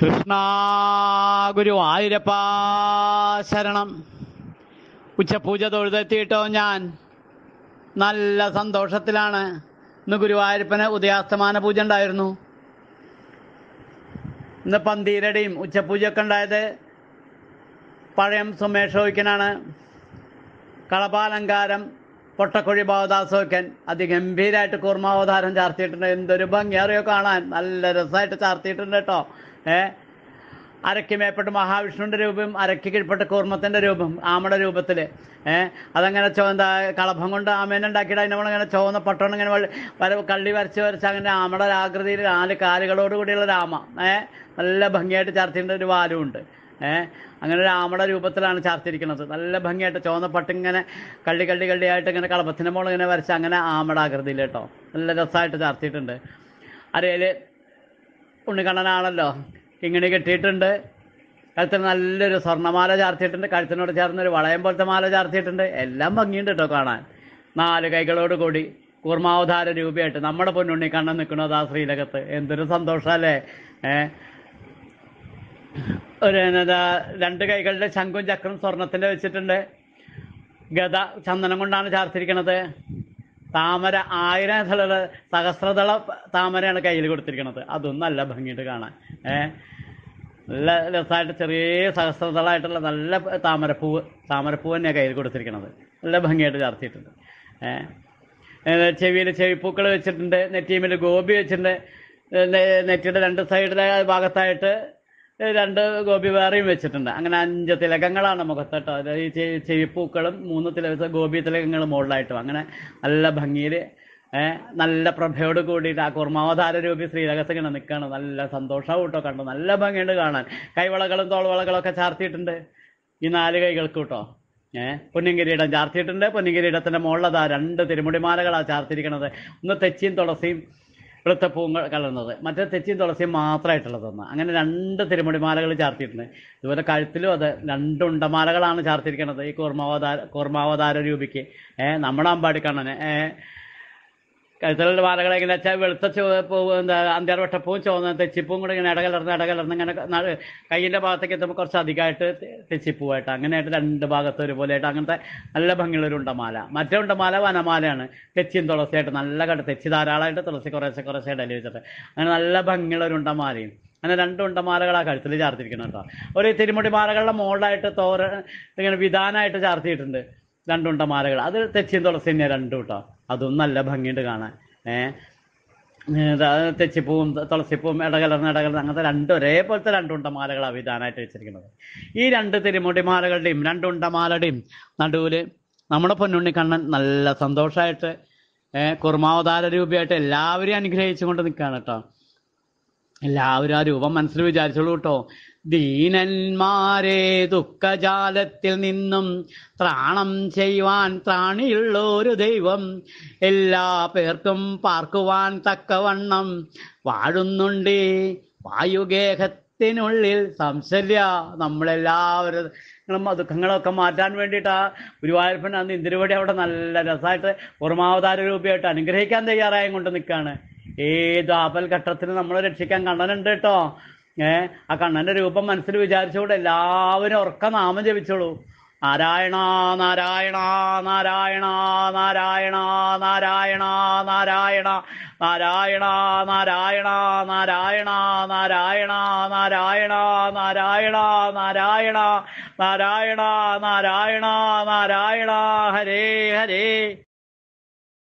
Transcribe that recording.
കൃഷ്ണ ഗുരു ആയിരപ്പാ ശരണം ഉച്ചപൂജ തൊഴുതെത്തിയിട്ടോ ഞാൻ നല്ല സന്തോഷത്തിലാണ് ഇന്ന് ഗുരുവായൂരപ്പന് ഉദയാസ്തമാന പൂജ ഉണ്ടായിരുന്നു ഇന്ന് പന്തീരടിയും ഉച്ചപൂജയൊക്കെ ഉണ്ടായത് പഴയ സുമേഷോയ്ക്കനാണ് കളപാലങ്കാരം പൊട്ടക്കുഴി ഭാവദാസോയ്ക്കൻ അതിഗംഭീരമായിട്ട് കൂർമാവതാരം ചാർത്തിയിട്ടുണ്ട് എന്തൊരു ഭംഗിയാറിയോ കാണാൻ നല്ല രസമായിട്ട് ചാർത്തിയിട്ടുണ്ട് കേട്ടോ അരയ്ക്ക് മേപ്പെട്ട് മഹാവിഷ്ണുവിൻ്റെ രൂപം അരയ്ക്ക് കീഴ്പ്പെട്ട കൂർമ്മത്തിൻ്റെ രൂപം ആമയുടെ രൂപത്തിൽ അതങ്ങനെ ചോ എന്താ കളഭം കൊണ്ട് ആമേനെ ഉണ്ടാക്കിയിട്ട് അതിനെ നമ്മളിങ്ങനെ ചുവന്ന പട്ടണം ഇങ്ങനെ വര കള്ളി വരച്ച് വരച്ച് അങ്ങനെ ആമയുടെ ആകൃതിയിൽ നാല് കാലുകളോട് കൂടിയുള്ള രാമ ഏഹ് നല്ല ഭംഗിയായിട്ട് ചാർത്തിൻ്റെ ഒരു വാലുമുണ്ട് ഏഹ് അങ്ങനെ രാമയുടെ രൂപത്തിലാണ് ചാർത്തിരിക്കുന്നത് നല്ല ഭംഗിയായിട്ട് ചുവന്ന പട്ടിങ്ങനെ കള്ളി കള്ളി കള്ളിയായിട്ട് ഇങ്ങനെ കളഭത്തിൻ്റെ മോൾ ഇങ്ങനെ വരച്ച് അങ്ങനെ ആമയുടെ ആകൃതിയിൽ കേട്ടോ നല്ല രസമായിട്ട് ചാർത്തിയിട്ടുണ്ട് അരയിൽ ഉണ്ണിക്കണ്ണനാണല്ലോ ഇങ്ങനെ കെട്ടിയിട്ടുണ്ട് കഴുത്തിൽ നല്ലൊരു സ്വർണ്ണമാല ചാർത്തിയിട്ടുണ്ട് കഴുത്തിനോട് ചേർന്ന് ഒരു വളയം പോലത്തെ മാല ചാർത്തിയിട്ടുണ്ട് എല്ലാം ഭംഗിയുണ്ട് കേട്ടോ കാണാൻ നാല് കൈകളോട് കൂടി കൂർമാവതാര രൂപയായിട്ട് നമ്മുടെ പൊന്നുണ്ണി കണ്ണൻ നിൽക്കുന്നത് ആ ശ്രീലകത്ത് എന്തൊരു സന്തോഷമല്ലേ ഏഹ് ഒരു എന്താ രണ്ട് കൈകളുടെ ശംഖും ചക്രം സ്വർണത്തിൻ്റെ വെച്ചിട്ടുണ്ട് ഗത ചന്ദനം കൊണ്ടാണ് ചാർത്തിരിക്കണത് താമര ആയിരം തള സഹസ്രതള താമരയാണ് കയ്യിൽ കൊടുത്തിരിക്കുന്നത് അതും നല്ല ഭംഗിയിട്ട് കാണാൻ ഏ നല്ല രസമായിട്ട് ചെറിയ സഹസ്രതളായിട്ടുള്ള നല്ല താമരപ്പൂവ് താമരപ്പൂവ് തന്നെയാണ് കയ്യിൽ കൊടുത്തിരിക്കുന്നത് നല്ല ഭംഗിയായിട്ട് ചാർത്തിയിട്ടുണ്ട് ഏഹ് ചെവിയിൽ ചെവിപ്പൂക്കൾ വെച്ചിട്ടുണ്ട് നെറ്റീമിൽ ഗോപി വെച്ചിട്ടുണ്ട് നെറ്റിയുടെ രണ്ട് സൈഡിലെ ഭാഗത്തായിട്ട് രണ്ട് ഗോപിവേറയും വെച്ചിട്ടുണ്ട് അങ്ങനെ അഞ്ച് തിലകങ്ങളാണ് മുഖത്തോട്ടോ അതായത് ചെവിപ്പൂക്കളും മൂന്ന് തില ഗോപി തിലകങ്ങളും മുകളിലായിട്ടും അങ്ങനെ നല്ല ഭംഗിയിൽ നല്ല പ്രഭയോട് കൂടിയിട്ട് ആ കുർമാവതാര രൂപി ശ്രീരഹസ്യം ഇങ്ങനെ നല്ല സന്തോഷവും കൂട്ടോ കണ്ടു നല്ല ഭംഗിയുണ്ട് കാണാൻ കൈവളകളും തോൾവളകളും ഒക്കെ ചാർത്തിയിട്ടുണ്ട് ഈ നാല് കൈകൾക്ക് കേട്ടോ ഏഹ് പൊന്നിങ്കിരീടം ചാർത്തിയിട്ടുണ്ട് പൊന്നിങ്കിരീടത്തിന്റെ മുകളിലതാ രണ്ട് തിരുമുടിമാലകളാ ചാർത്തിരിക്കണത് ഒന്ന് തെച്ചിയും തുളസിയും പൂങ്ങൾ കലർന്നത് മറ്റേ തെച്ചിയും തുളസിയും മാത്രമായിട്ടുള്ളതെന്ന് അങ്ങനെ രണ്ട് തിരുമുടിമാലകൾ ചാർത്തിയിട്ടുണ്ട് ഇതുപോലെ കഴുത്തിലും അത് രണ്ട് ഉണ്ടമാലകളാണ് ചാർത്തിരിക്കുന്നത് ഈ കൂർമാവതാര കൂർമാവതാര രൂപിക്ക് ഏഹ് നമ്മുടെ അമ്പാടിക്കണ്ണന് ഏഹ് കഴുത്തലുള്ള പാറകളെ ഇങ്ങനെ വെച്ചാൽ വെളുത്ത എന്താ അന്തേർവട്ടപ്പവും ചുവന്ന തെച്ചിപ്പും കൂടെ ഇങ്ങനെ ഇടകലർന്ന് ഇടകലർന്ന് ഇങ്ങനെ കയ്യിൻ്റെ ഭാഗത്തേക്ക് എത്തുമ്പോൾ കുറച്ച് അധികമായിട്ട് തെച്ചിപ്പൂവായിട്ട് അങ്ങനെയായിട്ട് രണ്ട് ഭാഗത്ത് ഒരുപോലെയായിട്ട് അങ്ങനത്തെ നല്ല ഭംഗിയുള്ളൊരു ഉണ്ടമാല മറ്റേ ഉണ്ടമാല വനമാലയാണ് തെച്ചിയും തുളസിയായിട്ട് നല്ല കണ്ട് തെച്ചി ധാരാളമായിട്ട് തുളസി കുറേശ്ശെ കുറേശ്ശെ ഇടയിൽ വെച്ചിട്ട് അങ്ങനെ നല്ല ഭംഗിയുള്ളൊരു ഉണ്ടമാലയും അങ്ങനെ രണ്ട് ഉണ്ടമാലകളാണ് കഴുത്തിൽ ചാർത്തിരിക്കുന്നത് കേട്ടോ ഒരു തിരുമുടി മാലകളുടെ മോളായിട്ട് തോര ഇങ്ങനെ വിധാനമായിട്ട് ചാർത്തിയിട്ടുണ്ട് മാലകൾ അത് തെച്ചിയും തുളസി തന്നെയാണ് രണ്ടും കേട്ടോ അതും നല്ല ഭംഗിയുണ്ട് കാണാൻ ഏഹ് തെച്ചിപ്പൂവും തുളസിപ്പൂവും ഇടകലർന്ന് ഇടകലർന്ന് അങ്ങനത്തെ രണ്ട് ഒരേപോലത്തെ രണ്ടുണ്ടമാലകളാണ് വിധാനമായിട്ട് വെച്ചിരിക്കുന്നത് ഈ രണ്ട് തിരുമുടിമാലകളുടെയും രണ്ടുണ്ടമാലയുടെയും നടുവിൽ നമ്മുടെ പൊന്നുണ്ണിക്കണ്ണൻ നല്ല സന്തോഷമായിട്ട് കുർമാവതാര രൂപയായിട്ട് എല്ലാവരെയും അനുഗ്രഹിച്ചുകൊണ്ട് നിൽക്കുകയാണ് കേട്ടോ എല്ലാവരും ആ രൂപം മനസ്സിൽ വിചാരിച്ചോളൂ കേട്ടോ ദീനന്മാരെ ദുഃഖജാലത്തിൽ നിന്നും ത്രാണം ചെയ്യുവാൻ ത്രാണിയുള്ളൊരു ദൈവം എല്ലാ പേർക്കും പാർക്കുവാൻ തക്കവണ്ണം വാഴുന്നുണ്ട് വായുഗേഹത്തിനുള്ളിൽ സംശയ നമ്മളെല്ലാവരും ദുഃഖങ്ങളും ദുഃഖങ്ങളൊക്കെ മാറ്റാൻ വേണ്ടിയിട്ടാ ആ ഗുരുവായൂരപ്പൻ അന്ന് ഇന്ദിരവടി അവിടെ നല്ല രസമായിട്ട് പൂർമാവതാര രൂപമായിട്ട് അനുഗ്രഹിക്കാൻ തയ്യാറായും കൊണ്ട് നിൽക്കുകയാണ് ഏത് ഘട്ടത്തിൽ നമ്മളെ രക്ഷിക്കാൻ കണ്ണനുണ്ട് കേട്ടോ ഏ ആ കണ്ണന്റെ രൂപം മനസ്സിൽ വിചാരിച്ചുകൂടെ എല്ലാവരും ഉറക്ക നാമം ജപിച്ചോളൂ നാരായണ നാരായണ നാരായണ നാരായണ നാരായണ നാരായണ നാരായണ നാരായണ നാരായണ നാരായണ നാരായണ നാരായണ നാരായണ നാരായണ നാരായണ നാരായണ ഹരേ ഹരേ